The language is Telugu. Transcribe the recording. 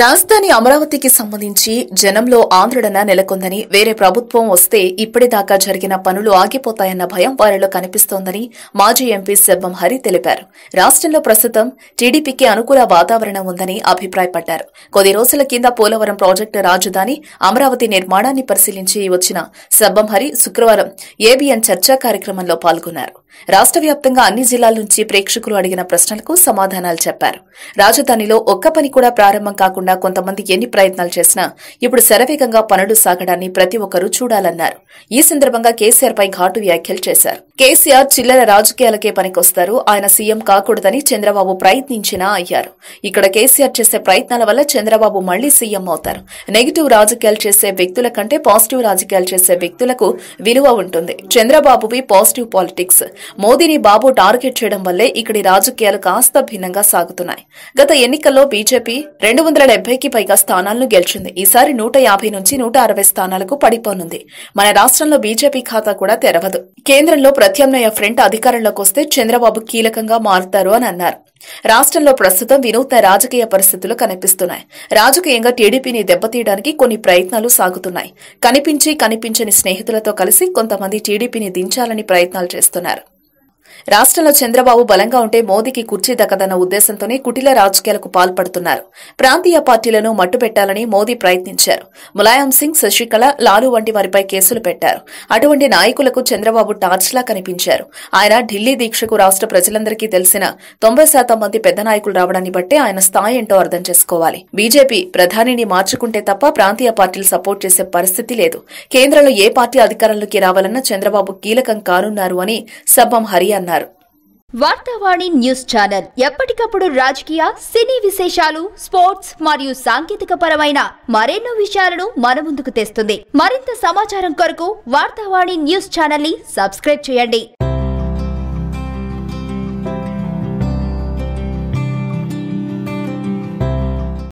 రాజధాని అమరావతికి సంబంధించి జనంలో ఆందోళన నెలకొందని వేరే ప్రభుత్వం వస్తే ఇప్పటిదాకా జరిగిన పనులు ఆగిపోతాయన్న భయం వారిలో కనిపిస్తోందని మాజీ ఎంపీ శబ్బం హరి తెలిపారు రాష్ట్రంలో ప్రస్తుతం టీడీపీకి అనుకూల వాతావరణం ఉందని అభిప్రాయపడ్డారు కొద్ది రోజుల కింద పోలవరం ప్రాజెక్టు రాజధాని అమరావతి నిర్మాణాన్ని పరిశీలించి వచ్చిన శబ్బం హరి శుక్రవారం ఏబిఎన్ చర్చా కార్యక్రమంలో పాల్గొన్నారు రాష్ట్ర వ్యాప్తంగా అన్ని జిల్లాల నుంచి ప్రేక్షకులు అడిగిన ప్రశ్నలకు సమాధానాలు చెప్పారు రాజధానిలో ఒక్క పని కూడా ప్రారంభం కాకుండా కొంతమంది ఎన్ని ప్రయత్నాలు చేసినా ఇప్పుడు శరవేగంగా పనులు సాగడాన్ని ప్రతి ఒక్కరూ చూడాలన్నారు ఈ సందర్భంగా కేసీఆర్ పై ఘాటు వ్యాఖ్యలు చేశారు కేసీఆర్ చిల్లర రాజకీయాలకే పనికొస్తారు ఆయన సీఎం కాకూడదని చంద్రబాబు ప్రయత్నించినా అయ్యారు ఇక్కడ కేసీఆర్ చేసే ప్రయత్నాల వల్ల చంద్రబాబు మళ్లీ సీఎం అవుతారు నెగిటివ్ రాజకీయాలు చేసే వ్యక్తుల కంటే పాజిటివ్ రాజకీయాలు చేసే వ్యక్తులకు విలువ ఉంటుంది చంద్రబాబువి పాజిటివ్ పాలిటిక్స్ మోదీని బాబు టార్గెట్ చేయడం వల్లే ఇక్కడి రాజకీయాలు కాస్త భిన్నంగా సాగుతున్నాయి గత ఎన్నికల్లో బీజేపీ రెండు వందల డెబ్బైకి పైగా స్థానాలను గెలిచింది ఈసారి నూట యాభై నుంచి నూట అరవై స్థానాలకు పడిపోనుంది మన రాష్ట్రంలో బీజేపీ ఖాతా కూడా తెరవదు కేంద్రంలో ప్రత్యామ్నాయ ఫ్రంట్ అధికారంలోకి వస్తే చంద్రబాబు కీలకంగా మారుతారు అని అన్నారు రాష్ట్రంలో ప్రస్తుతం వినూత్న రాజకీయ పరిస్థితులు కనిపిస్తున్నాయి రాజకీయంగా టీడీపీని దెబ్బతీయడానికి కొన్ని ప్రయత్నాలు సాగుతున్నాయి కనిపించి కనిపించని స్నేహితులతో కలిసి కొంతమంది టీడీపీని దించాలని ప్రయత్నాలు చేస్తున్నారు రాష్ట్రంలో చంద్రబాబు బలంగా ఉంటే మోదీకి కుర్చీ దక్కదన్న ఉద్దేశంతోనే కుటిల రాజకీయాలకు పాల్పడుతున్నారు ప్రాంతీయ పార్టీలను మట్టుపెట్టాలని మోదీ ప్రయత్నించారు ములాయం సింగ్ శశికళ లాలు వంటి వారిపై కేసులు పెట్టారు అటువంటి నాయకులకు చంద్రబాబు టార్చ్లా కనిపించారు ఆయన ఢిల్లీ దీక్షకు రాష్ట్ర ప్రజలందరికీ తెలిసిన తొంభై శాతం మంది పెద్ద నాయకులు రావడాన్ని బట్టే ఆయన స్థాయి ఏంటో అర్థం చేసుకోవాలి బీజేపీ ప్రధానిని మార్చుకుంటే తప్ప ప్రాంతీయ పార్టీలు సపోర్ట్ చేసే పరిస్థితి లేదు కేంద్రంలో ఏ పార్టీ అధికారంలోకి రావాలన్నా చంద్రబాబు కీలకం కానున్నారు అని సబ్బం హరియా అన్నారు వార్తావాణి న్యూస్ ఛానల్ ఎప్పటికప్పుడు రాజకీయ సినీ విశేషాలు స్పోర్ట్స్ మరియు సాంకేతిక పరమైన మరెన్నో విషయాలను మన ముందుకు తెస్తుంది మరింత సమాచారం కొరకు వార్తావాణి న్యూస్ ఛానల్ ని సబ్స్క్రైబ్ చేయండి